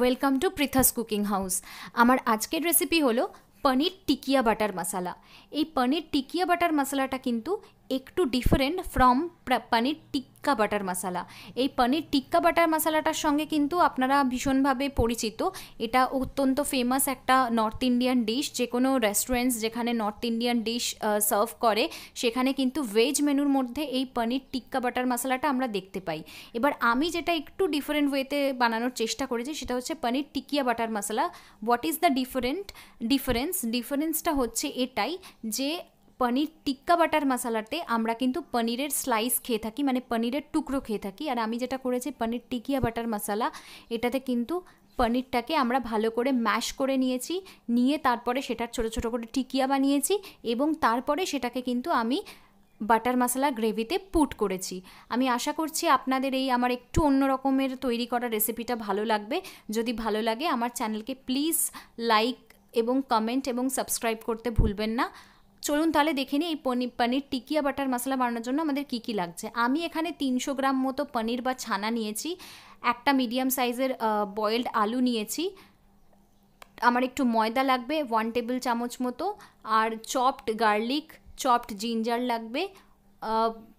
Welcome to Pritha's cooking house हमार आजकल recipe हल पनर टिकिया बाटार मसाला पनर टिकिया बाटार मसाला क्यों একটু ডিফারেন্ট ফ্রম পানির টিক্কা বাটার মশালা এই পনির টিক্কা বাটার মশালাটার সঙ্গে কিন্তু আপনারা ভীষণভাবে পরিচিত এটা অত্যন্ত ফেমাস একটা নর্থ ইন্ডিয়ান ডিশ যে কোনো রেস্টুরেন্টস যেখানে নর্থ ইন্ডিয়ান ডিশ সার্ভ করে সেখানে কিন্তু ভেজ মেনুর মধ্যে এই পনির টিক্কা বাটার মশালাটা আমরা দেখতে পাই এবার আমি যেটা একটু ডিফারেন্ট ওয়েতে বানানোর চেষ্টা করেছি সেটা হচ্ছে paneer tikia butter masala what is the different difference ডিফারেন্সটা হচ্ছে এটাই যে পনির টিক্কা বাটার মশালাতে আমরা কিন্তু পনিরের স্লাইস খেয়ে থাকি মানে পনিরের টুকরো খেয়ে থাকি আর আমি যেটা করেছি পনির টিকিয়া বাটার মশালা এটাতে কিন্তু পনিরটাকে আমরা ভালো করে ম্যাশ করে নিয়েছি নিয়ে তারপরে সেটার ছোট ছোট করে টিকিয়া বানিয়েছি এবং তারপরে সেটাকে কিন্তু আমি বাটার মশলা গ্রেভিতে পুট করেছি আমি আশা করছি আপনাদের এই আমার একটু অন্য রকমের তৈরি করা রেসিপিটা ভালো লাগবে যদি ভালো লাগে আমার চ্যানেলকে প্লিজ লাইক এবং কমেন্ট এবং সাবস্ক্রাইব করতে ভুলবেন না চলুন তাহলে দেখে নিই এই পনির পনির টিকিয়া বাটার মশলা বানানোর জন্য আমাদের কী কী লাগছে আমি এখানে তিনশো গ্রাম মতো পনির বা ছানা নিয়েছি একটা মিডিয়াম সাইজের বয়েলড আলু নিয়েছি আমার একটু ময়দা লাগবে ওয়ান টেবিল চামচ মতো আর চপড গার্লিক চপড জিঞ্জার লাগবে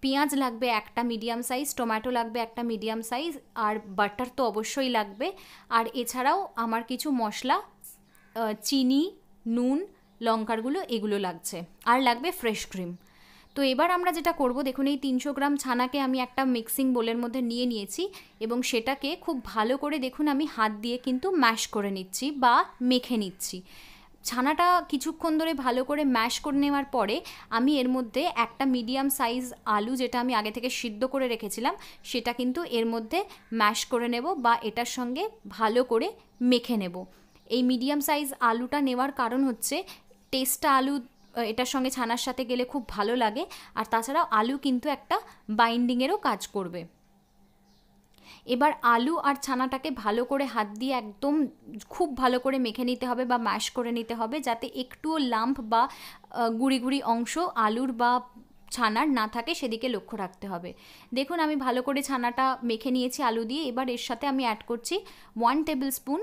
পেঁয়াজ লাগবে একটা মিডিয়াম সাইজ টমেটো লাগবে একটা মিডিয়াম সাইজ আর বাটার তো অবশ্যই লাগবে আর এছাড়াও আমার কিছু মশলা চিনি নুন লঙ্কারগুলো এগুলো লাগছে আর লাগবে ফ্রেশ ক্রিম তো এবার আমরা যেটা করব দেখুন এই তিনশো গ্রাম ছানাকে আমি একটা মিক্সিং বোলের মধ্যে নিয়ে নিয়েছি এবং সেটাকে খুব ভালো করে দেখুন আমি হাত দিয়ে কিন্তু ম্যাশ করে নিচ্ছি বা মেখে নিচ্ছি ছানাটা কিছুক্ষণ ধরে ভালো করে ম্যাশ করে নেওয়ার পরে আমি এর মধ্যে একটা মিডিয়াম সাইজ আলু যেটা আমি আগে থেকে সিদ্ধ করে রেখেছিলাম সেটা কিন্তু এর মধ্যে ম্যাশ করে নেব বা এটার সঙ্গে ভালো করে মেখে নেব এই মিডিয়াম সাইজ আলুটা নেওয়ার কারণ হচ্ছে টেস্টটা আলু এটার সঙ্গে ছানার সাথে গেলে খুব ভালো লাগে আর তাছাড়াও আলু কিন্তু একটা বাইন্ডিংয়েরও কাজ করবে এবার আলু আর ছানাটাকে ভালো করে হাত দিয়ে একদম খুব ভালো করে মেখে নিতে হবে বা ম্যাশ করে নিতে হবে যাতে একটুও লাম্প বা গুড়ি গুড়ি অংশ আলুর বা ছানার না থাকে সেদিকে লক্ষ্য রাখতে হবে দেখুন আমি ভালো করে ছানাটা মেখে নিয়েছি আলু দিয়ে এবার এর সাথে আমি অ্যাড করছি ওয়ান টেবিল স্পুন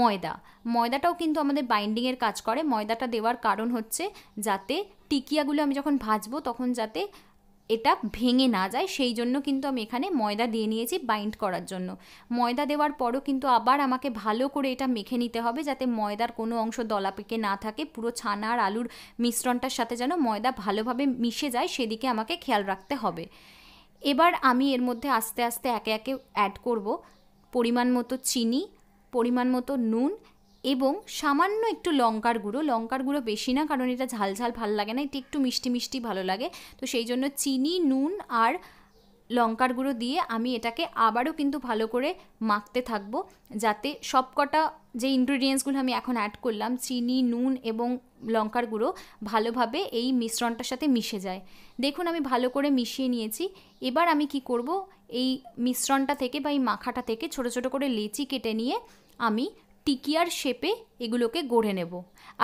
ময়দা ময়দাটাও কিন্তু আমাদের বাইন্ডিংয়ের কাজ করে ময়দাটা দেওয়ার কারণ হচ্ছে যাতে টিকিয়াগুলো আমি যখন ভাজবো তখন যাতে এটা ভেঙে না যায় সেই জন্য কিন্তু আমি এখানে ময়দা দিয়ে নিয়েছি বাইন্ড করার জন্য ময়দা দেওয়ার পরও কিন্তু আবার আমাকে ভালো করে এটা মেখে নিতে হবে যাতে ময়দার কোনো অংশ দলা পেকে না থাকে পুরো ছানা আর আলুর মিশ্রণটার সাথে যেন ময়দা ভালোভাবে মিশে যায় সেদিকে আমাকে খেয়াল রাখতে হবে এবার আমি এর মধ্যে আস্তে আস্তে একে একে অ্যাড করব পরিমাণ মতো চিনি পরিমাণ মতো নুন এবং সামান্য একটু লঙ্কার গুঁড়ো লঙ্কার গুঁড়ো বেশি না কারণ এটা ঝালঝাল ভালো লাগে না এটি একটু মিষ্টি মিষ্টি ভালো লাগে তো সেই জন্য চিনি নুন আর লঙ্কার গুঁড়ো দিয়ে আমি এটাকে আবারও কিন্তু ভালো করে মাখতে থাকবো যাতে সবকটা যে ইনগ্রিডিয়েন্টসগুলো আমি এখন অ্যাড করলাম চিনি নুন এবং লঙ্কার গুঁড়ো ভালোভাবে এই মিশ্রণটার সাথে মিশে যায় দেখুন আমি ভালো করে মিশিয়ে নিয়েছি এবার আমি কি করব এই মিশ্রণটা থেকে বা এই মাখাটা থেকে ছোট ছোট করে লেচি কেটে নিয়ে আমি টিকিয়ার শেপে এগুলোকে গড়ে নেব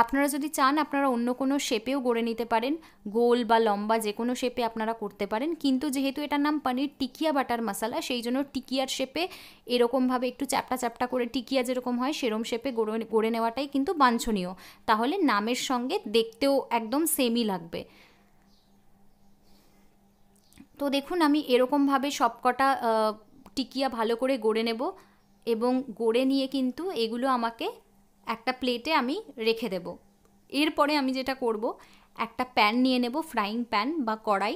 আপনারা যদি চান আপনারা অন্য কোনো শেপেও গড়ে নিতে পারেন গোল বা লম্বা যে কোনো শেপে আপনারা করতে পারেন কিন্তু যেহেতু এটার নাম পনির টিকিয়া বাটার মশালা সেই জন্য টিকিয়ার শেপে এরকমভাবে একটু চ্যাপটা চ্যাপটা করে টিকিয়া যেরকম হয় সেরম শেপে গড়ে গড়ে নেওয়াটাই কিন্তু বাঞ্ছনীয় তাহলে নামের সঙ্গে দেখতেও একদম সেমই লাগবে তো দেখুন আমি এরকমভাবে সবকটা টিকিয়া ভালো করে গড়ে নেব এবং গড়ে নিয়ে কিন্তু এগুলো আমাকে একটা প্লেটে আমি রেখে দেব এরপরে আমি যেটা করব একটা প্যান নিয়ে নেব ফ্রাইং প্যান বা কড়াই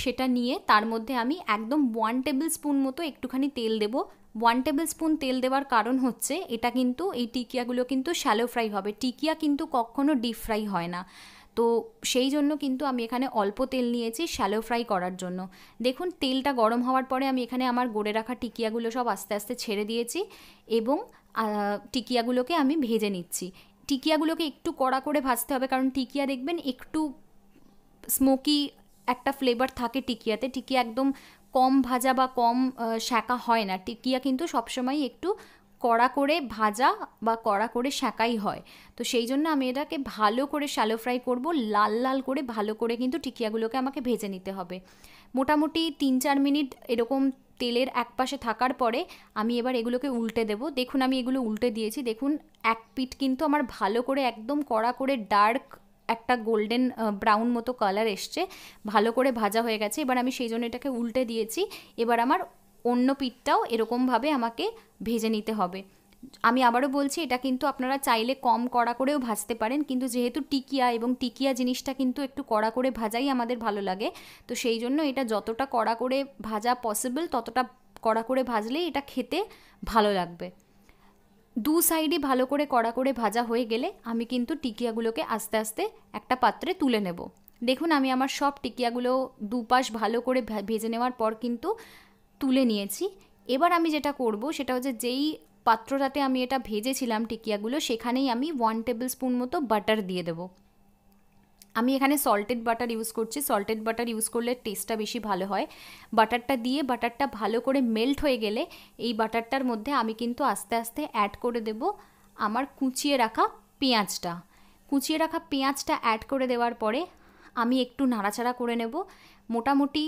সেটা নিয়ে তার মধ্যে আমি একদম ওয়ান টেবিল স্পুন মতো একটুখানি তেল দেব ওয়ান টেবিল স্পুন তেল দেওয়ার কারণ হচ্ছে এটা কিন্তু এই টিকিয়াগুলো কিন্তু শ্যালো ফ্রাই হবে টিকিয়া কিন্তু কখনও ডিপ ফ্রাই হয় না তো সেই জন্য কিন্তু আমি এখানে অল্প তেল নিয়েছি শ্যালো ফ্রাই করার জন্য দেখুন তেলটা গরম হওয়ার পরে আমি এখানে আমার গড়ে রাখা টিকিয়াগুলো সব আস্তে আস্তে ছেড়ে দিয়েছি এবং টিকিয়াগুলোকে আমি ভেজে নিচ্ছি টিকিয়াগুলোকে একটু কড়া করে ভাজতে হবে কারণ টিকিয়া দেখবেন একটু স্মোকি একটা ফ্লেভার থাকে টিকিয়াতে টিকিয়া একদম কম ভাজা বা কম শাঁকা হয় না টিকিয়া কিন্তু সবসময় একটু কড়া করে ভাজা বা কড়া করে শেঁকাই হয় তো সেই জন্য আমি এটাকে ভালো করে শ্যালো ফ্রাই করব লাল লাল করে ভালো করে কিন্তু টিকিয়াগুলোকে আমাকে ভেজে নিতে হবে মোটামুটি তিন চার মিনিট এরকম তেলের এক পাশে থাকার পরে আমি এবার এগুলোকে উল্টে দেব দেখুন আমি এগুলো উল্টে দিয়েছি দেখুন এক পিঠ কিন্তু আমার ভালো করে একদম কড়া করে ডার্ক একটা গোল্ডেন ব্রাউন মতো কালার এসছে ভালো করে ভাজা হয়ে গেছে এবার আমি সেই জন্য এটাকে উল্টে দিয়েছি এবার আমার অন্য পিঠটাও এরকমভাবে আমাকে ভেজে নিতে হবে আমি আবারও বলছি এটা কিন্তু আপনারা চাইলে কম কড়া করেও ভাজতে পারেন কিন্তু যেহেতু টিকিয়া এবং টিকিয়া জিনিসটা কিন্তু একটু কড়া করে ভাজাই আমাদের ভালো লাগে তো সেই জন্য এটা যতটা কড়া করে ভাজা পসিবল ততটা কড়া করে ভাজলেই এটা খেতে ভালো লাগবে দু সাইডই ভালো করে কড়া করে ভাজা হয়ে গেলে আমি কিন্তু টিকিয়াগুলোকে আস্তে আস্তে একটা পাত্রে তুলে নেব দেখুন আমি আমার সব টিকিয়াগুলো দুপাশ ভালো করে ভেজে নেওয়ার পর কিন্তু তুলে নিয়েছি এবার আমি যেটা করব সেটা হচ্ছে যেই পাত্রটাতে আমি এটা ভেজেছিলাম টিকিয়াগুলো সেখানেই আমি ওয়ান টেবিল স্পুন মতো বাটার দিয়ে দেবো আমি এখানে সল্টেড বাটার ইউজ করছি সল্টেড বাটার ইউজ করলে টেস্টটা বেশি ভালো হয় বাটারটা দিয়ে বাটারটা ভালো করে মেল্ট হয়ে গেলে এই বাটারটার মধ্যে আমি কিন্তু আস্তে আস্তে অ্যাড করে দেব আমার কুচিয়ে রাখা পেঁয়াজটা কুচিয়ে রাখা পেঁয়াজটা অ্যাড করে দেওয়ার পরে আমি একটু নাড়াচাড়া করে নেব মোটামুটি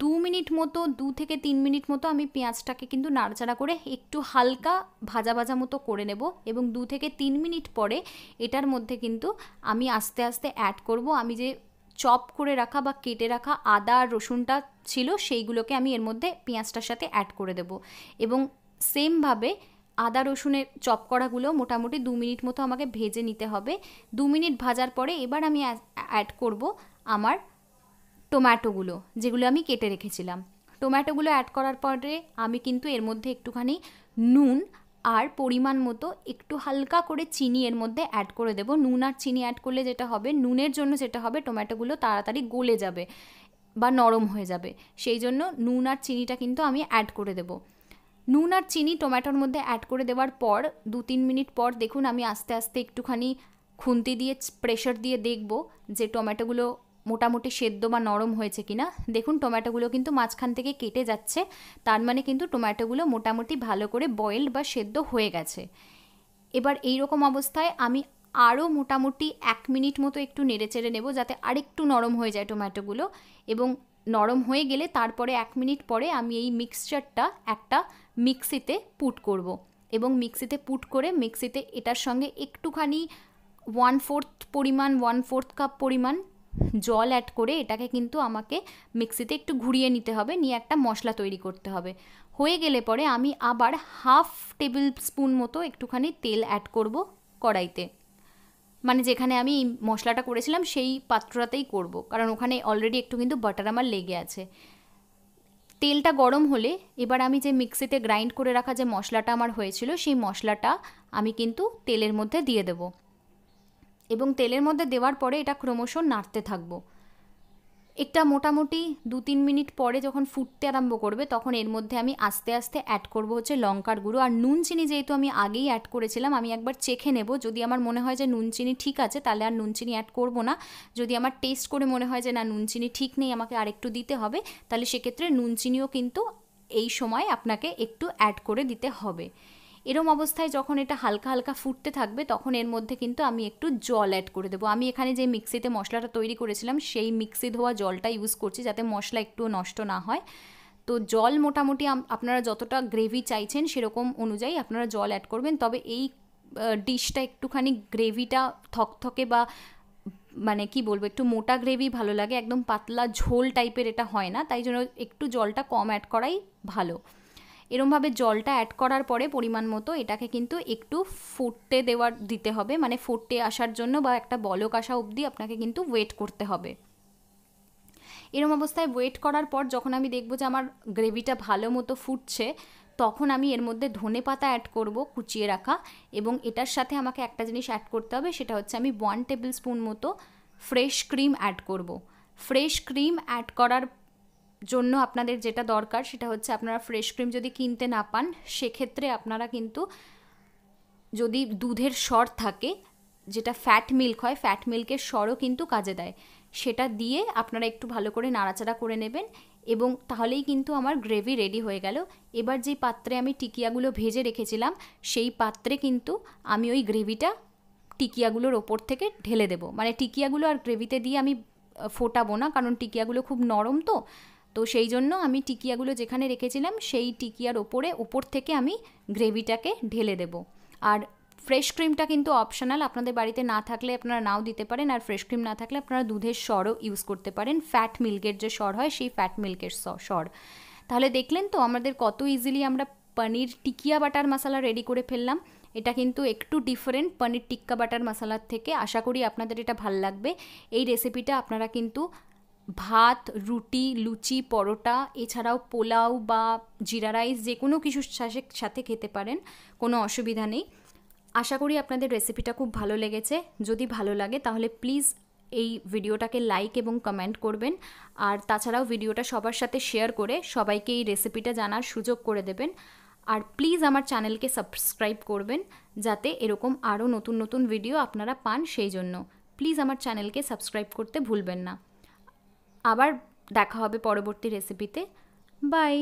দু মিনিট মতো দু থেকে তিন মিনিট মতো আমি পেঁয়াজটাকে কিন্তু নাড়াচাড়া করে একটু হালকা ভাজা ভাজা মতো করে নেব এবং দু থেকে তিন মিনিট পরে এটার মধ্যে কিন্তু আমি আস্তে আস্তে অ্যাড করব আমি যে চপ করে রাখা বা কেটে রাখা আদা আর রসুনটা ছিল সেইগুলোকে আমি এর মধ্যে পেঁয়াজটার সাথে অ্যাড করে দেব এবং সেমভাবে আদা রসুনের চপ করাগুলো মোটামুটি দু মিনিট মতো আমাকে ভেজে নিতে হবে দু মিনিট ভাজার পরে এবার আমি অ্যাড করব আমার টোম্যাটোগুলো যেগুলো আমি কেটে রেখেছিলাম টোম্যাটোগুলো অ্যাড করার পরে আমি কিন্তু এর মধ্যে একটুখানি নুন আর পরিমাণ মতো একটু হালকা করে চিনি এর মধ্যে অ্যাড করে দেবো নুন আর চিনি অ্যাড করলে যেটা হবে নুনের জন্য যেটা হবে টোম্যাটোগুলো তাড়াতাড়ি গলে যাবে বা নরম হয়ে যাবে সেই জন্য নুন আর চিনিটা কিন্তু আমি অ্যাড করে দেবো নুন আর চিনি টোম্যাটোর মধ্যে অ্যাড করে দেওয়ার পর দু তিন মিনিট পর দেখুন আমি আস্তে আস্তে একটুখানি খুন্তি দিয়ে প্রেশার দিয়ে দেখব যে টমেটোগুলো মোটামুটি সেদ্ধ বা নরম হয়েছে কিনা দেখুন টমেটোগুলো কিন্তু মাঝখান থেকে কেটে যাচ্ছে তার মানে কিন্তু টমেটোগুলো মোটামুটি ভালো করে বয়েলড বা সেদ্ধ হয়ে গেছে এবার এই রকম অবস্থায় আমি আরও মোটামুটি এক মিনিট মতো একটু নেড়েচেড়ে নেব যাতে আরেকটু নরম হয়ে যায় টমেটোগুলো এবং নরম হয়ে গেলে তারপরে এক মিনিট পরে আমি এই মিক্সচারটা একটা মিক্সিতে পুট করব। এবং মিক্সিতে পুট করে মিক্সিতে এটার সঙ্গে একটুখানি ওয়ান ফোর্থ পরিমাণ ওয়ান ফোর্থ কাপ পরিমাণ জল অ্যাড করে এটাকে কিন্তু আমাকে মিক্সিতে একটু ঘুরিয়ে নিতে হবে নিয়ে একটা মশলা তৈরি করতে হবে হয়ে গেলে পরে আমি আবার হাফ টেবিল স্পুন মতো একটুখানি তেল অ্যাড করব কড়াইতে মানে যেখানে আমি এই মশলাটা করেছিলাম সেই পাত্রটাতেই করব কারণ ওখানে অলরেডি একটু কিন্তু বাটার আমার লেগে আছে তেলটা গরম হলে এবার আমি যে মিক্সিতে গ্রাইন্ড করে রাখা যে মশলাটা আমার হয়েছিল সেই মশলাটা আমি কিন্তু তেলের মধ্যে দিয়ে দেবো এবং তেলের মধ্যে দেওয়ার পরে এটা ক্রমশ নাড়তে থাকবো এটা মোটামুটি দু তিন মিনিট পরে যখন ফুটতে আরম্ভ করবে তখন এর মধ্যে আমি আস্তে আস্তে অ্যাড করব হচ্ছে লঙ্কার গুঁড়ো আর নুন চিনি যেহেতু আমি আগেই অ্যাড করেছিলাম আমি একবার চেখে নেব যদি আমার মনে হয় যে নুন চিনি ঠিক আছে তাহলে আর নুন চিনি অ্যাড করব না যদি আমার টেস্ট করে মনে হয় যে না নুন চিনি ঠিক নেই আমাকে আরেকটু দিতে হবে তাহলে সেক্ষেত্রে নুন চিনিও কিন্তু এই সময় আপনাকে একটু অ্যাড করে দিতে হবে এরম অবস্থায় যখন এটা হালকা হালকা ফুটতে থাকবে তখন এর মধ্যে কিন্তু আমি একটু জল অ্যাড করে দেবো আমি এখানে যে মিক্সিতে মশলাটা তৈরি করেছিলাম সেই মিক্সি ধোয়া জলটা ইউজ করছি যাতে মশলা একটু নষ্ট না হয় তো জল মোটামুটি আপনারা যতটা গ্রেভি চাইছেন সেরকম অনুযায়ী আপনারা জল অ্যাড করবেন তবে এই ডিশটা একটুখানি গ্রেভিটা থকথকে বা মানে কি বলবো একটু মোটা গ্রেভি ভালো লাগে একদম পাতলা ঝোল টাইপের এটা হয় না তাই জন্য একটু জলটা কম অ্যাড করাই ভালো এরমভাবে জলটা অ্যাড করার পরে পরিমাণ মতো এটাকে কিন্তু একটু ফুটতে দেওয়ার দিতে হবে মানে ফুটতে আসার জন্য বা একটা বলক আসা অবধি আপনাকে কিন্তু ওয়েট করতে হবে এরম অবস্থায় ওয়েট করার পর যখন আমি দেখব যে আমার গ্রেভিটা ভালো মতো ফুটছে তখন আমি এর মধ্যে ধনে পাতা অ্যাড করব কুচিয়ে রাখা এবং এটার সাথে আমাকে একটা জিনিস অ্যাড করতে হবে সেটা হচ্ছে আমি ওয়ান টেবিল স্পুন মতো ফ্রেশ ক্রিম অ্যাড করব ফ্রেশ ক্রিম অ্যাড করার জন্য আপনাদের যেটা দরকার সেটা হচ্ছে আপনারা ফ্রেশ ক্রিম যদি কিনতে না পান সেক্ষেত্রে আপনারা কিন্তু যদি দুধের স্বর থাকে যেটা ফ্যাট মিল্ক হয় ফ্যাট মিল্কের সরও কিন্তু কাজে দেয় সেটা দিয়ে আপনারা একটু ভালো করে নাড়াচাড়া করে নেবেন এবং তাহলেই কিন্তু আমার গ্রেভি রেডি হয়ে গেল এবার যেই পাত্রে আমি টিকিয়াগুলো ভেজে রেখেছিলাম সেই পাত্রে কিন্তু আমি ওই গ্রেভিটা টিকিয়াগুলোর ওপর থেকে ঢেলে দেবো মানে টিকিয়াগুলো আর গ্রেভিতে দিয়ে আমি ফোটাবো না কারণ টিকিয়াগুলো খুব নরম তো তো সেই জন্য আমি টিকিয়াগুলো যেখানে রেখেছিলাম সেই টিকিয়ার ওপরে ওপর থেকে আমি গ্রেভিটাকে ঢেলে দেব আর ফ্রেশ ক্রিমটা কিন্তু অপশনাল আপনাদের বাড়িতে না থাকলে আপনারা নাও দিতে পারেন আর ফ্রেশ ক্রিম না থাকলে আপনারা দুধের সরও ইউজ করতে পারেন ফ্যাট মিল্কের যে সর হয় সেই ফ্যাট মিল্কের সর তাহলে দেখলেন তো আমাদের কত ইজিলি আমরা পনির টিকিয়া বাটার মশলা রেডি করে ফেললাম এটা কিন্তু একটু ডিফারেন্ট পনির টিক্কা বাটার মশলার থেকে আশা করি আপনাদের এটা ভাল লাগবে এই রেসিপিটা আপনারা কিন্তু ভাত রুটি লুচি পরোটা এছাড়াও পোলাও বা জিরা রাইস যে কোনো কিছু সাথে খেতে পারেন কোনো অসুবিধা নেই আশা করি আপনাদের রেসিপিটা খুব ভালো লেগেছে যদি ভালো লাগে তাহলে প্লিজ এই ভিডিওটাকে লাইক এবং কমেন্ট করবেন আর তাছাড়াও ভিডিওটা সবার সাথে শেয়ার করে সবাইকে এই রেসিপিটা জানার সুযোগ করে দেবেন আর প্লিজ আমার চ্যানেলকে সাবস্ক্রাইব করবেন যাতে এরকম আরও নতুন নতুন ভিডিও আপনারা পান সেই জন্য প্লিজ আমার চ্যানেলকে সাবস্ক্রাইব করতে ভুলবেন না আবার দেখা হবে পরবর্তী রেসিপিতে বাই